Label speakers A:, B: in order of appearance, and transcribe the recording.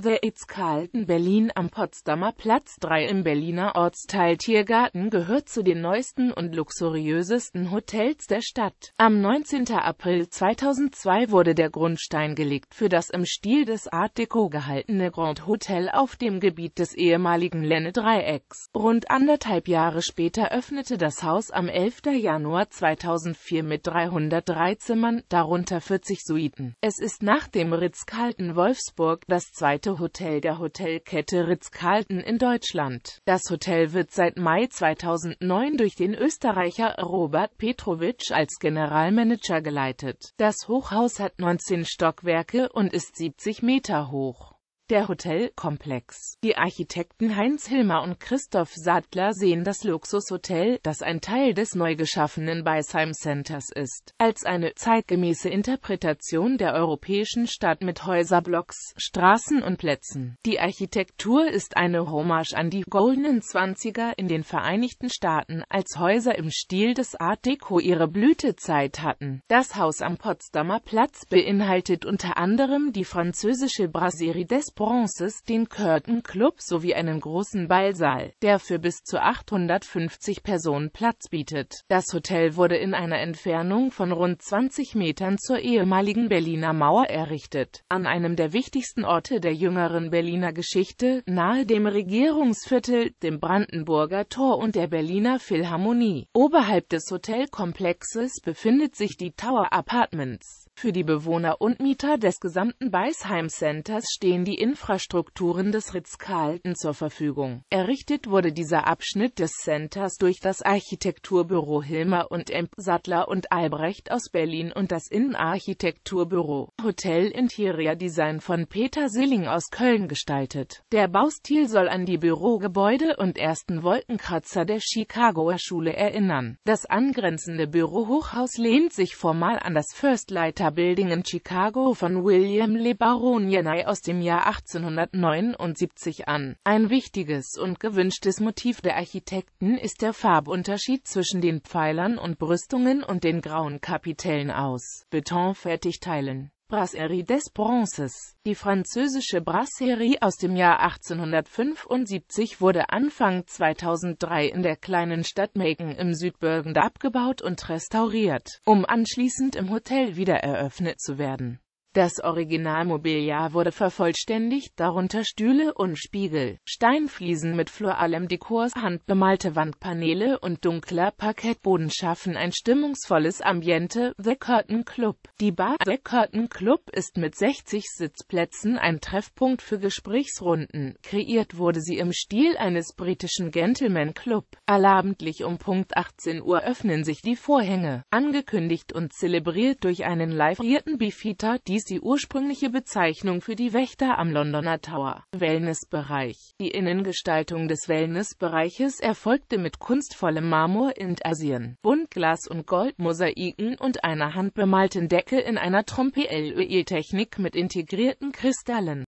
A: The It's Carlton Berlin am Potsdamer Platz 3 im Berliner Ortsteil Tiergarten gehört zu den neuesten und luxuriösesten Hotels der Stadt. Am 19. April 2002 wurde der Grundstein gelegt für das im Stil des Art Deco gehaltene Grand Hotel auf dem Gebiet des ehemaligen Lenne-Dreiecks. Rund anderthalb Jahre später öffnete das Haus am 11. Januar 2004 mit 303 Zimmern, darunter 40 Suiten. Es ist nach dem Ritz-Carlton Wolfsburg das zweite vier hotel der Hotelkette Ritz-Carlton in Deutschland. Das Hotel wird seit Mai 2009 durch den Österreicher Robert Petrovic als Generalmanager geleitet. Das Hochhaus hat 19 Stockwerke und ist 70 Meter hoch der Hotelkomplex. Die Architekten Heinz Hilmer und Christoph Sattler sehen das Luxushotel, das ein Teil des neu geschaffenen Beisheim Centers ist, als eine zeitgemäße Interpretation der europäischen Stadt mit Häuserblocks, Straßen und Plätzen. Die Architektur ist eine Hommage an die goldenen Zwanziger in den Vereinigten Staaten, als Häuser im Stil des Art Deco ihre Blütezeit hatten. Das Haus am Potsdamer Platz beinhaltet unter anderem die französische Brasserie des Bronzes den Curtain Club sowie einen großen Ballsaal, der für bis zu 850 Personen Platz bietet. Das Hotel wurde in einer Entfernung von rund 20 Metern zur ehemaligen Berliner Mauer errichtet, an einem der wichtigsten Orte der jüngeren Berliner Geschichte, nahe dem Regierungsviertel, dem Brandenburger Tor und der Berliner Philharmonie. Oberhalb des Hotelkomplexes befindet sich die Tower Apartments. Für die Bewohner und Mieter des gesamten Beisheim Centers stehen die Infrastrukturen des Ritz-Carlton zur Verfügung. Errichtet wurde dieser Abschnitt des Centers durch das Architekturbüro Hilmer und Emp, Sattler und Albrecht aus Berlin und das Innenarchitekturbüro Hotel Interior Design von Peter Silling aus Köln gestaltet. Der Baustil soll an die Bürogebäude und ersten Wolkenkratzer der Chicagoer Schule erinnern. Das angrenzende Bürohochhaus lehnt sich formal an das First Leiter Building in Chicago von William Le Baron Jenner aus dem Jahr 1879 an. Ein wichtiges und gewünschtes Motiv der Architekten ist der Farbunterschied zwischen den Pfeilern und Brüstungen und den grauen Kapitellen aus Betonfertigteilen. Brasserie des Bronzes. Die französische Brasserie aus dem Jahr 1875 wurde Anfang 2003 in der kleinen Stadt Megen im Südburgund abgebaut und restauriert, um anschließend im Hotel wiedereröffnet zu werden. Das Originalmobiliar wurde vervollständigt, darunter Stühle und Spiegel, Steinfliesen mit floralem Dekor, handbemalte Wandpaneele und dunkler Parkettboden schaffen ein stimmungsvolles Ambiente. The Curtain Club Die Bar The Curtain Club ist mit 60 Sitzplätzen ein Treffpunkt für Gesprächsrunden. Kreiert wurde sie im Stil eines britischen Gentleman Club. Allabendlich um Punkt 18 Uhr öffnen sich die Vorhänge, angekündigt und zelebriert durch einen live-rierten Beefeater, die dies die ursprüngliche Bezeichnung für die Wächter am Londoner Tower. Wellnessbereich Die Innengestaltung des Wellnessbereiches erfolgte mit kunstvollem Marmor in Asien, Buntglas- und Goldmosaiken und einer handbemalten Decke in einer Trompe-l'Oeil-Technik l mit integrierten Kristallen